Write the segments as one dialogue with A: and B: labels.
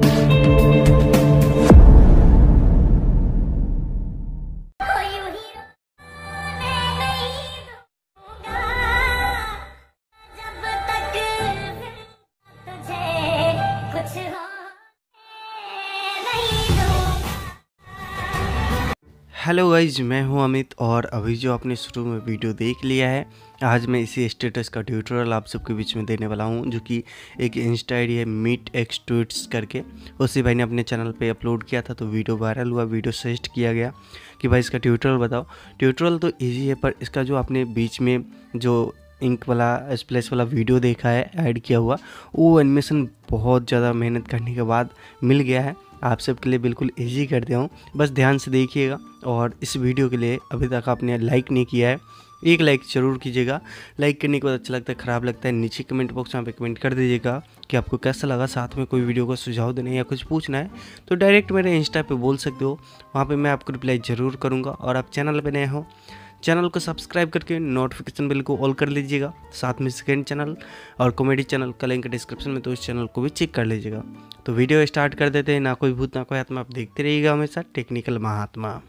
A: hello guys मैं हूं अमित और अभी जो आपने शुरू में वीडियो देख लिया है आज मैं इसी स्टेटस का ट्यूटोरियल आप सबके बीच में देने वाला हूँ जो कि एक इंस्टा आई है मीट एक्स ट्वीट्स करके उसी भाई ने अपने चैनल पे अपलोड किया था तो वीडियो वायरल हुआ वीडियो सजेस्ट किया गया कि भाई इसका ट्यूटोरियल बताओ ट्यूटोरियल तो ईजी है पर इसका जो आपने बीच में जो इंक वाला स्प्लेस वाला वीडियो देखा है ऐड किया हुआ वो एनिमेशन बहुत ज़्यादा मेहनत करने के बाद मिल गया है आप सबके लिए बिल्कुल ईजी कर दिया हूँ बस ध्यान से देखिएगा और इस वीडियो के लिए अभी तक आपने लाइक नहीं किया है एक लाइक ज़रूर कीजिएगा लाइक करने के बाद अच्छा लगता है ख़राब लगता है नीचे कमेंट बॉक्स में पे कमेंट कर दीजिएगा कि आपको कैसा लगा साथ में कोई वीडियो का सुझाव देना है या कुछ पूछना है तो डायरेक्ट मेरे इंस्टा पे बोल सकते हो वहाँ पे मैं आपको रिप्लाई ज़रूर करूँगा और आप चैनल पर नए हो चैनल को सब्सक्राइब करके नोटिफिकेशन बिल को ऑल कर लीजिएगा साथ में सेकेंड चैनल और कॉमेडी चैनल का लिंक डिस्क्रिप्शन में तो उस चैनल को भी चेक कर लीजिएगा तो वीडियो स्टार्ट कर देते हैं ना कोई भूत ना कोई आत्मा आप देखते रहिएगा हमेशा टेक्निकल महात्मा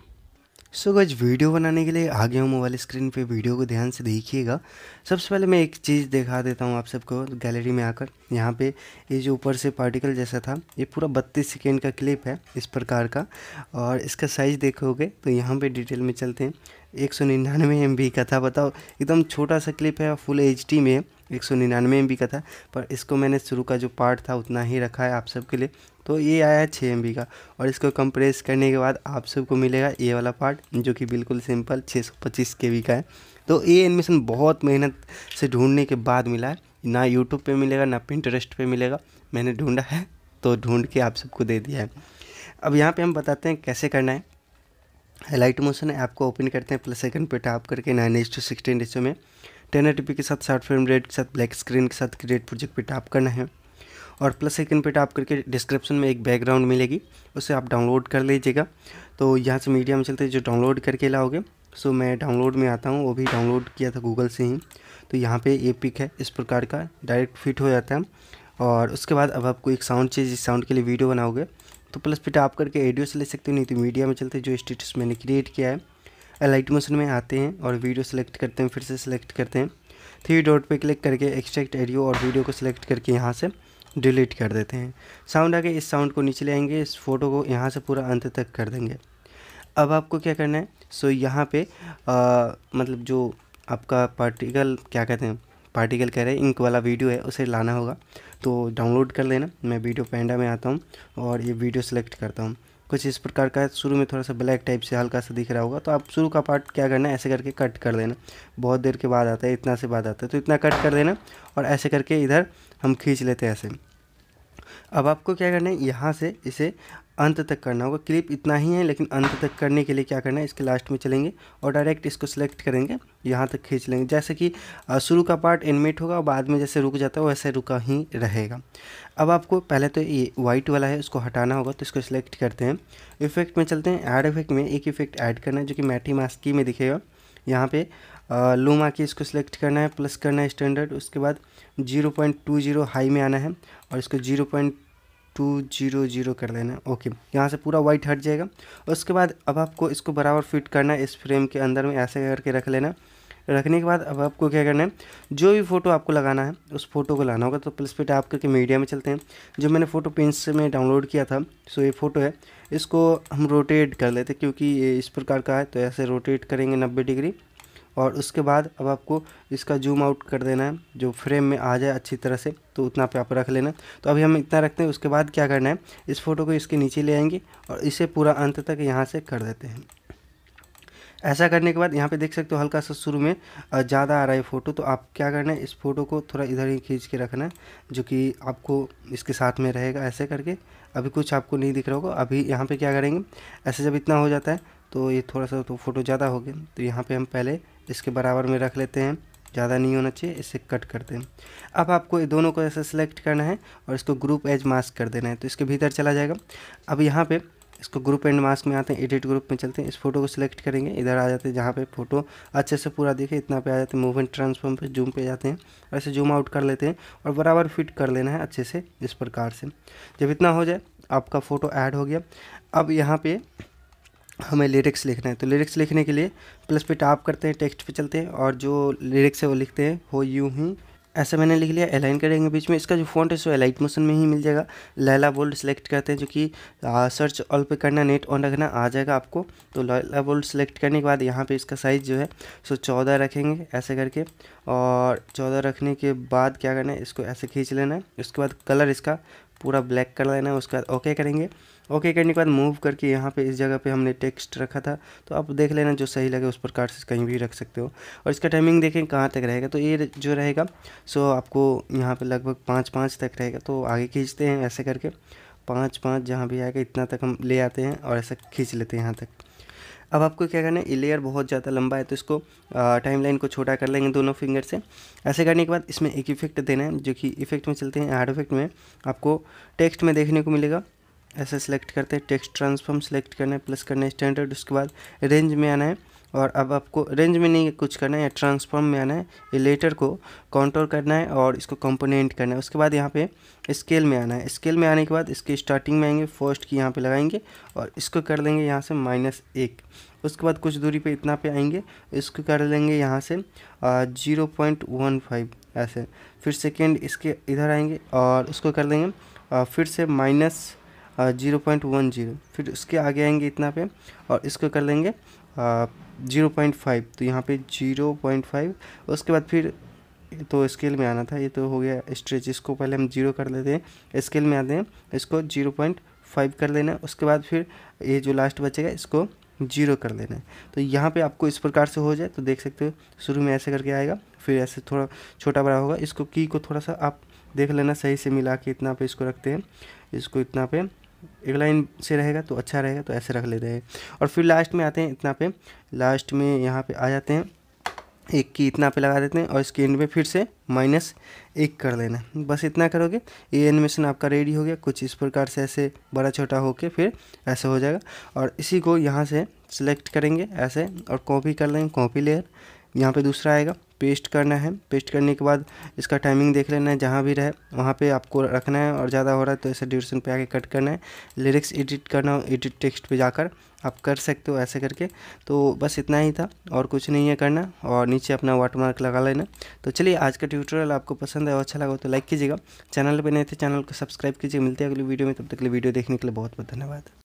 A: सो so, गज वीडियो बनाने के लिए आगे हूँ मोबाइल स्क्रीन पे वीडियो को ध्यान से देखिएगा सबसे पहले मैं एक चीज़ दिखा देता हूँ आप सबको गैलरी में आकर यहाँ पे ये जो ऊपर से पार्टिकल जैसा था ये पूरा बत्तीस सेकेंड का क्लिप है इस प्रकार का और इसका साइज़ देखोगे तो यहाँ पे डिटेल में चलते हैं एक सौ निन्यानवे एम बी का था बताओ एकदम छोटा सा क्लिप है फुल एच डी में एक सौ निन्यानवे एम का था पर इसको मैंने शुरू का जो पार्ट था उतना ही रखा है आप सबके लिए तो ये आया है छः एम का और इसको कंप्रेस करने के बाद आप सबको मिलेगा ये वाला पार्ट जो कि बिल्कुल सिंपल छः सौ पच्चीस के का है तो ये एनिमेशन बहुत मेहनत से ढूंढने के बाद मिला है ना यूट्यूब पे मिलेगा ना पिंटरेस्ट पे मिलेगा मैंने ढूंढा है तो ढूंढ के आप सबको दे दिया है अब यहाँ पे हम बताते हैं कैसे करना है हाईलाइट मोशन है आपको ओपन करते हैं प्लस सेकंड पे टैप करके nine H to sixteen H में टेन के साथ शार्ट फ्रेम रेट के साथ ब्लैक स्क्रीन के साथ क्रिएट प्रोजेक्ट पर टाप करना है और प्लस सेकेंड पे टाप करके डिस्क्रिप्शन में एक बैकग्राउंड मिलेगी उसे आप डाउनलोड कर लीजिएगा तो यहाँ से मीडिया में चलते जो डाउनलोड करके लाओगे सो मैं डाउनलोड में आता हूँ वो भी डाउनलोड किया था गूगल से ही तो यहाँ पे ये पिक है इस प्रकार का डायरेक्ट फिट हो जाता है और उसके बाद अब आपको एक साउंड चाहिए जिस साउंड के लिए वीडियो बनाओगे तो प्लस पे टाप करके ऑडियो से ले सकते हो नहीं तो मीडिया में चलते जो स्टेटस मैंने क्रिएट किया है एलाइट मोशन में आते हैं और वीडियो सेलेक्ट करते हैं फिर से सिलेक्ट करते हैं थ्री डॉट पे क्लिक करके एक्सट्रैक्ट एडियो और वीडियो को सिलेक्ट करके यहाँ से डिलीट कर देते हैं साउंड आके इस साउंड को नीचे ले आएंगे इस फोटो को यहाँ से पूरा अंत तक कर देंगे अब आपको क्या करना है सो so, यहाँ पे आ, मतलब जो आपका पार्टिकल क्या कहते हैं पार्टिकल कह रहे हैं इंक वाला वीडियो है उसे लाना होगा तो डाउनलोड कर लेना मैं वीडियो पेंडा में आता हूँ और ये वीडियो सेलेक्ट करता हूँ कुछ इस प्रकार का शुरू में थोड़ा सा ब्लैक टाइप से हल्का सा दिख रहा होगा तो आप शुरू का पार्ट क्या करना है ऐसे करके कट कर देना बहुत देर के बाद आता है इतना से बाद आता है तो इतना कट कर देना और ऐसे करके इधर हम खींच लेते हैं ऐसे अब आपको क्या करना है यहाँ से इसे अंत तक करना होगा क्लिप इतना ही है लेकिन अंत तक करने के लिए क्या करना है इसके लास्ट में चलेंगे और डायरेक्ट इसको सिलेक्ट करेंगे यहाँ तक खींच लेंगे जैसे कि शुरू का पार्ट एनिमेट होगा और बाद में जैसे रुक जाता है वैसे रुका ही रहेगा अब आपको पहले तो ये वाइट वाला है उसको हटाना होगा तो इसको सिलेक्ट करते हैं इफेक्ट में चलते हैं ऐड इफेक्ट में एक इफेक्ट ऐड करना है जो कि मैटी मास्की में दिखेगा यहाँ पर लूम आके इसको सिलेक्ट करना है प्लस करना है स्टैंडर्ड उसके बाद जीरो हाई में आना है और इसको पॉइंट टू जीरो जीरो कर देना ओके यहाँ से पूरा वाइट हट जाएगा उसके बाद अब आपको इसको बराबर फिट करना है इस फ्रेम के अंदर में ऐसे करके रख लेना रखने के बाद अब आपको क्या करना है जो भी फ़ोटो आपको लगाना है उस फोटो को लाना होगा तो प्लस फिट आप करके मीडिया में चलते हैं जो मैंने फ़ोटो पेंट से मैं डाउनलोड किया था सो ये फ़ोटो है इसको हम रोटेट कर लेते क्योंकि ये इस प्रकार का है तो ऐसे रोटेट करेंगे नब्बे डिग्री और उसके बाद अब आपको इसका जूम आउट कर देना है जो फ्रेम में आ जाए अच्छी तरह से तो उतना पे आप रख लेना तो अभी हम इतना रखते हैं उसके बाद क्या करना है इस फ़ोटो को इसके नीचे ले आएंगे और इसे पूरा अंत तक यहाँ से कर देते हैं ऐसा करने के बाद यहाँ पे देख सकते हो हल्का सा शुरू में ज़्यादा आ रहा है फ़ोटो तो आप क्या करना है इस फ़ोटो को थोड़ा इधर ही खींच के रखना है जो कि आपको इसके साथ में रहेगा ऐसे करके अभी कुछ आपको नहीं दिख रहा होगा अभी यहाँ पे क्या करेंगे ऐसे जब इतना हो जाता है तो ये थोड़ा सा तो फ़ोटो ज़्यादा हो गया तो यहाँ पर हम पहले इसके बराबर में रख लेते हैं ज़्यादा नहीं होना चाहिए इसे कट कर दें अब आपको ये दोनों को ऐसे सेलेक्ट करना है और इसको ग्रुप एज मास्क कर देना है तो इसके भीतर चला जाएगा अब यहाँ पे इसको ग्रुप एंड मास्क में आते हैं एडिट ग्रुप में चलते हैं इस फोटो को सिलेक्ट करेंगे इधर आ जाते हैं जहाँ पे फोटो अच्छे से पूरा दिखे इतना पे आ जाते हैं मूवमेंट ट्रांसफॉर्म पे जूम पे जाते हैं और ऐसे जूम आउट कर लेते हैं और बराबर फिट कर लेना है अच्छे से इस प्रकार से जब इतना हो जाए आपका फ़ोटो ऐड हो गया अब यहाँ पे हमें लिरिक्स लिखना है तो लिरिक्स लिखने के लिए प्लस पे टाप करते हैं टेक्स्ट पे चलते हैं और जो लिरिक्स है वो लिखते हैं हो यू ही ऐसा मैंने लिख लिया अलाइन करेंगे बीच में इसका जो फॉन्ट है सो एलाइट मोशन में ही मिल जाएगा लैला बोल्ड सेलेक्ट करते हैं जो कि सर्च ऑल पे करना नेट ऑन रखना आ जाएगा आपको तो लैला बोल्ड सेलेक्ट करने के बाद यहाँ पे इसका साइज़ जो है सो चौदह रखेंगे ऐसे करके और चौदह रखने के बाद क्या करना है इसको ऐसे खींच लेना है उसके बाद कलर इसका पूरा ब्लैक कर लेना है उसके बाद ओके करेंगे ओके करने के बाद मूव करके यहाँ पे इस जगह पे हमने टेक्स्ट रखा था तो आप देख लेना जो सही लगे उस प्रकार से कहीं भी रख सकते हो और इसका टाइमिंग देखें कहाँ तक रहेगा तो ये जो रहेगा सो आपको यहाँ पर लगभग पाँच पाँच तक रहेगा तो आगे खींचते हैं ऐसे करके पाँच पाँच जहाँ भी आएगा इतना तक हम ले आते हैं और ऐसा खींच लेते हैं यहाँ तक अब आपको क्या करना है लेयर बहुत ज़्यादा लंबा है तो इसको लाइन को छोटा कर लेंगे दोनों फिंगर से ऐसे करने के बाद इसमें एक इफेक्ट देना है जो कि इफेक्ट में चलते हैं हार्ड इफेक्ट में आपको टेक्स्ट में देखने को मिलेगा ऐसे सेलेक्ट करते हैं टेक्स्ट ट्रांसफॉर्म सेलेक्ट करना है प्लस करना है स्टैंडर्ड उसके बाद रेंज में आना है और अब आपको रेंज में नहीं कुछ करना है या ट्रांसफॉर्म में आना है ये लेटर को काउंटर करना है और इसको कंपोनेंट करना है उसके बाद यहाँ पे स्केल में आना है स्केल में आने के बाद इसके स्टार्टिंग में आएंगे फर्स्ट की यहाँ पे लगाएंगे और इसको कर देंगे यहाँ से माइनस एक उसके बाद कुछ दूरी पे इतना पे आएंगे इसको कर लेंगे यहाँ से जीरो पॉइंट वन फाइव ऐसे फिर सेकेंड इसके इधर आएंगे और उसको कर देंगे फिर से minus zero point one zero फिर उसके आगे आएंगे इतना पे और इसको कर लेंगे जीरो पॉइंट फाइव तो यहाँ पे जीरो पॉइंट फाइव उसके बाद फिर तो स्केल में आना था ये तो हो गया स्ट्रेच इसको पहले हम जीरो कर लेते हैं स्केल में आते हैं इसको जीरो पॉइंट फाइव कर लेना उसके बाद फिर ये जो लास्ट बचेगा इसको जीरो कर लेना है तो यहाँ पे आपको इस प्रकार से हो जाए तो देख सकते हो शुरू में ऐसे करके आएगा फिर ऐसे थोड़ा छोटा बड़ा होगा इसको की को थोड़ा सा आप देख लेना सही से मिला के इतना पे इसको रखते हैं इसको इतना पे एक लाइन से रहेगा तो अच्छा रहेगा तो ऐसे रख लेते हैं और फिर लास्ट में आते हैं इतना पे लास्ट में यहाँ पे आ जाते हैं एक की इतना पे लगा देते हैं और इसके एंड में फिर से माइनस एक कर लेना बस इतना करोगे ये एनिमेशन आपका रेडी हो गया कुछ इस प्रकार से ऐसे बड़ा छोटा होके फिर ऐसे हो जाएगा और इसी को यहाँ से सिलेक्ट करेंगे ऐसे और कॉपी कर लेंगे कॉपी लेयर यहाँ पे दूसरा आएगा पेस्ट करना है पेस्ट करने के बाद इसका टाइमिंग देख लेना है जहाँ भी रहे वहाँ पे आपको रखना है और ज़्यादा हो रहा है तो ऐसे ड्यूरेशन पे आके कट करना है लिरिक्स एडिट करना एडिट टेक्स्ट पे जाकर आप कर सकते हो ऐसे करके तो बस इतना ही था और कुछ नहीं है करना और नीचे अपना वाटमार्क लगा लेना तो चलिए आज का ट्यूटोरियल आपको पसंद है और अच्छा लगा तो लाइक कीजिएगा चैनल पर नहीं थे चैनल को सब्सक्राइब कीजिए मिलते हैं अगली वीडियो में तब तक के लिए वीडियो देखने के लिए बहुत बहुत धन्यवाद